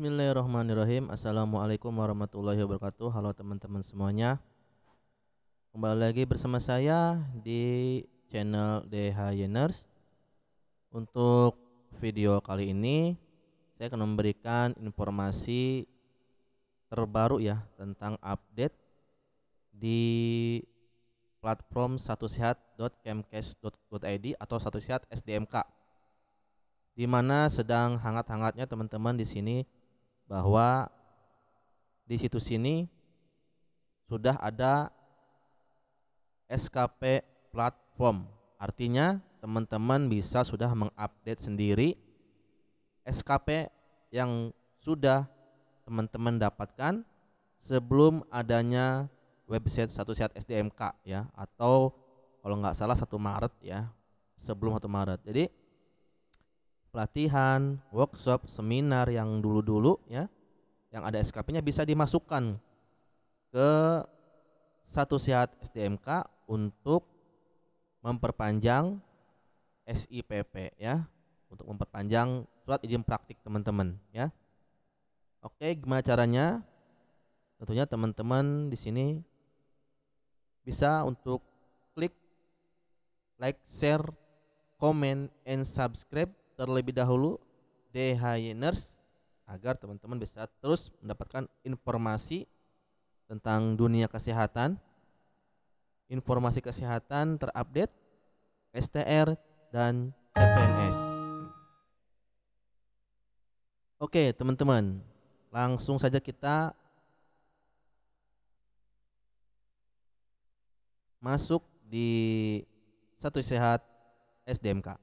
Bismillahirrahmanirrahim Assalamualaikum warahmatullahi wabarakatuh Halo teman-teman semuanya Kembali lagi bersama saya di channel DH Yeners Untuk video kali ini Saya akan memberikan informasi terbaru ya Tentang update di platform satusehat.kemkes.id atau satusehat SDMK di mana sedang hangat-hangatnya teman-teman di sini bahwa di situs ini sudah ada SKP platform. Artinya teman-teman bisa sudah mengupdate sendiri SKP yang sudah teman-teman dapatkan sebelum adanya website satu sehat SDMK ya atau kalau nggak salah satu Maret ya sebelum satu Maret. Jadi pelatihan, workshop, seminar yang dulu-dulu ya, yang ada SKP-nya bisa dimasukkan ke satu sehat SDMK untuk memperpanjang SIPP ya, untuk memperpanjang surat izin praktik teman-teman ya. Oke, gimana caranya? Tentunya teman-teman di sini bisa untuk klik like, share, comment, and subscribe terlebih dahulu DHYners Nurse agar teman-teman bisa terus mendapatkan informasi tentang dunia kesehatan, informasi kesehatan terupdate, STR dan FNS. Oke, teman-teman, langsung saja kita masuk di satu sehat SDMK.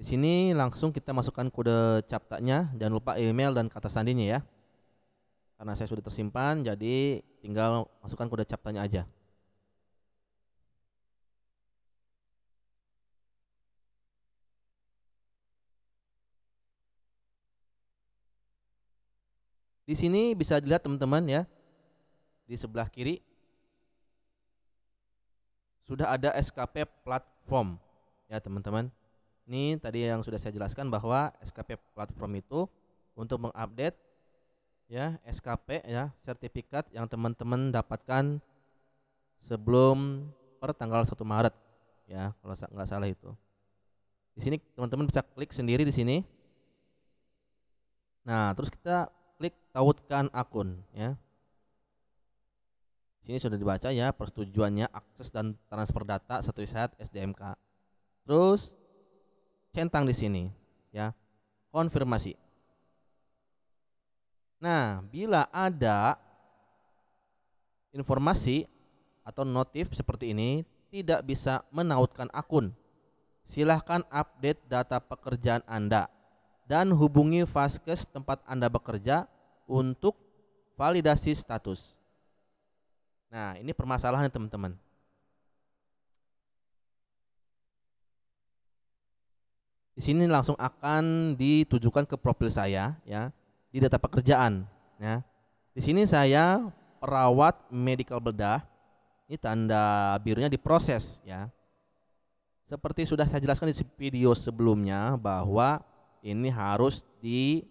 Di sini langsung kita masukkan kode captanya, jangan lupa email dan kata sandinya ya. Karena saya sudah tersimpan, jadi tinggal masukkan kode captanya aja. Di sini bisa dilihat teman-teman ya, di sebelah kiri sudah ada SKP platform ya teman-teman ini tadi yang sudah saya jelaskan bahwa SKP platform itu untuk mengupdate ya SKP ya sertifikat yang teman-teman dapatkan sebelum per tanggal 1 Maret ya kalau nggak salah itu. Di sini teman-teman bisa klik sendiri di sini. Nah, terus kita klik tautkan akun ya. Di sini sudah dibaca ya persetujuannya akses dan transfer data satu saat SDMK. Terus centang di sini, ya. Konfirmasi. Nah, bila ada informasi atau notif seperti ini tidak bisa menautkan akun. Silahkan update data pekerjaan Anda dan hubungi Vaskes tempat Anda bekerja untuk validasi status. Nah, ini permasalahannya, teman-teman. di sini langsung akan ditujukan ke profil saya ya di data pekerjaan ya. Di sini saya perawat medical bedah. Ini tanda birunya diproses ya. Seperti sudah saya jelaskan di video sebelumnya bahwa ini harus di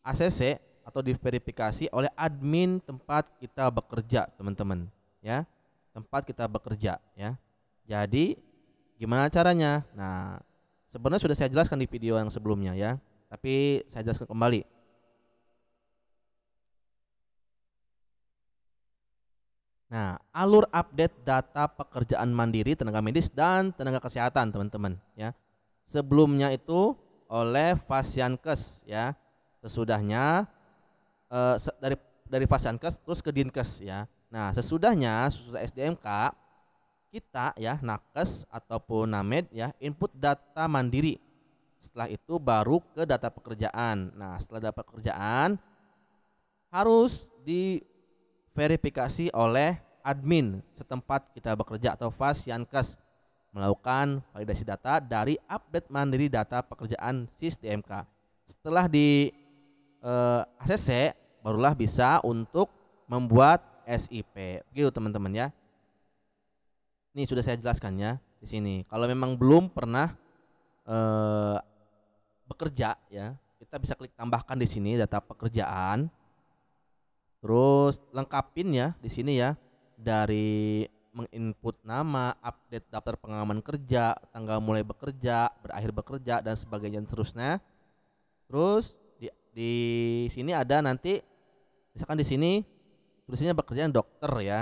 ACC atau diverifikasi oleh admin tempat kita bekerja, teman-teman, ya. Tempat kita bekerja, ya. Jadi gimana caranya? Nah, Sebenarnya sudah saya jelaskan di video yang sebelumnya ya, tapi saya jelaskan kembali. Nah, alur update data pekerjaan mandiri tenaga medis dan tenaga kesehatan, teman-teman, ya. Sebelumnya itu oleh Fasiankes ya. Sesudahnya eh, dari dari Fasiankes terus ke Dinkes ya. Nah, sesudahnya sesudah SDMK kita ya nakes ataupun named ya input data mandiri. Setelah itu baru ke data pekerjaan. Nah, setelah data pekerjaan harus diverifikasi oleh admin setempat kita bekerja atau yankes melakukan validasi data dari update mandiri data pekerjaan k. Setelah di eh, ACC barulah bisa untuk membuat SIP. gitu teman-teman ya. Nih sudah saya jelaskan ya di sini. Kalau memang belum pernah eh, bekerja ya, kita bisa klik tambahkan di sini data pekerjaan. Terus lengkapin ya di sini ya dari menginput nama, update daftar pengalaman kerja, tanggal mulai bekerja, berakhir bekerja dan sebagainya dan seterusnya. Terus di, di sini ada nanti misalkan di sini tulisannya bekerja dokter ya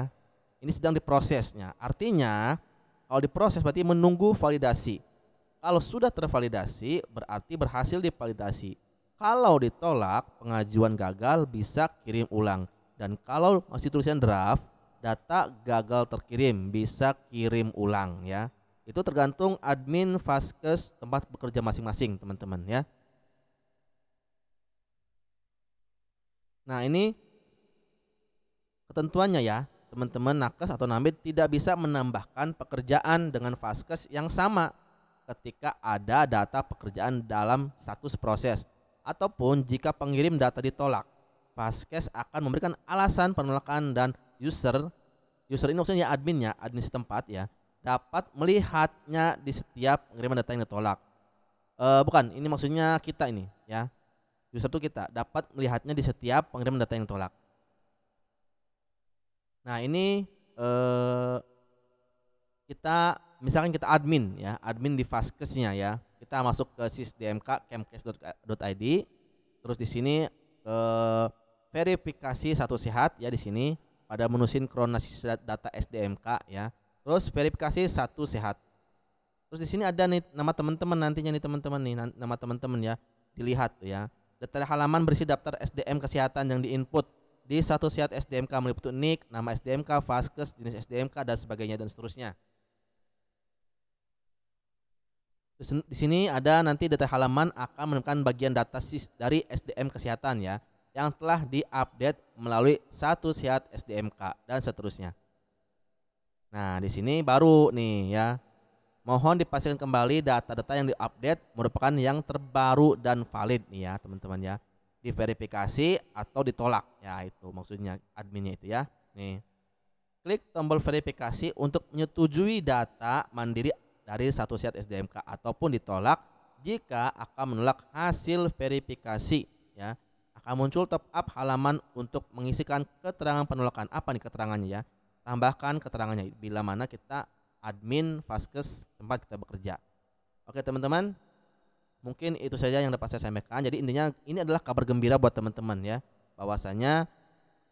ini sedang diprosesnya. Artinya, kalau diproses berarti menunggu validasi. Kalau sudah tervalidasi, berarti berhasil divalidasi. Kalau ditolak, pengajuan gagal bisa kirim ulang. Dan kalau masih tulisan draft, data gagal terkirim bisa kirim ulang ya. Itu tergantung admin vaskes tempat bekerja masing-masing, teman-teman ya. Nah, ini ketentuannya ya teman-teman nakes atau nambit tidak bisa menambahkan pekerjaan dengan vaskes yang sama ketika ada data pekerjaan dalam status proses ataupun jika pengirim data ditolak vaskes akan memberikan alasan penolakan dan user user ini maksudnya adminnya admin setempat ya dapat melihatnya di setiap pengiriman data yang ditolak e, bukan ini maksudnya kita ini ya user itu kita dapat melihatnya di setiap pengiriman data yang ditolak Nah, ini eh, kita misalkan kita admin ya, admin di Faskesnya ya. Kita masuk ke kemkes.id terus di sini eh, verifikasi satu sehat ya di sini pada menu sinkronasi data SDMK ya. Terus verifikasi satu sehat. Terus di sini ada nih nama teman-teman nantinya nih teman-teman nih nama teman-teman ya dilihat tuh ya. Detail halaman berisi daftar SDM kesehatan yang diinput di satu siat SDMK meliputi NIK, nama SDMK, vaskes, jenis SDMK dan sebagainya dan seterusnya. di sini ada nanti data halaman akan menemukan bagian data sis dari SDM kesehatan ya yang telah diupdate melalui satu siat SDMK dan seterusnya. Nah, di sini baru nih ya. Mohon dipastikan kembali data-data yang diupdate merupakan yang terbaru dan valid nih ya, teman-teman ya diverifikasi atau ditolak ya itu maksudnya adminnya itu ya nih klik tombol verifikasi untuk menyetujui data mandiri dari satu set SDMK ataupun ditolak jika akan menolak hasil verifikasi ya akan muncul top up halaman untuk mengisikan keterangan penolakan apa nih keterangannya ya tambahkan keterangannya bila mana kita admin vaskes tempat kita bekerja oke teman-teman Mungkin itu saja yang dapat saya sampaikan. Jadi intinya ini adalah kabar gembira buat teman-teman ya, bahwasanya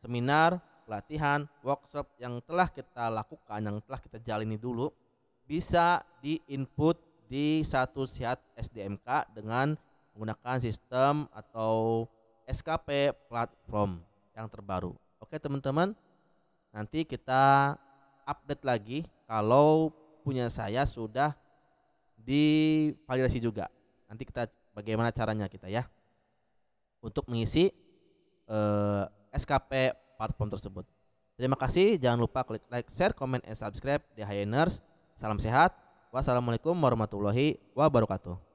seminar, pelatihan, workshop yang telah kita lakukan, yang telah kita jalani dulu bisa diinput di satu siat SDMK dengan menggunakan sistem atau SKP platform yang terbaru. Oke teman-teman, nanti kita update lagi kalau punya saya sudah divalidasi juga. Nanti kita bagaimana caranya kita ya untuk mengisi eh, SKP platform tersebut. Terima kasih, jangan lupa klik like, share, comment, and subscribe di Hyeners. Salam sehat, wassalamualaikum warahmatullahi wabarakatuh.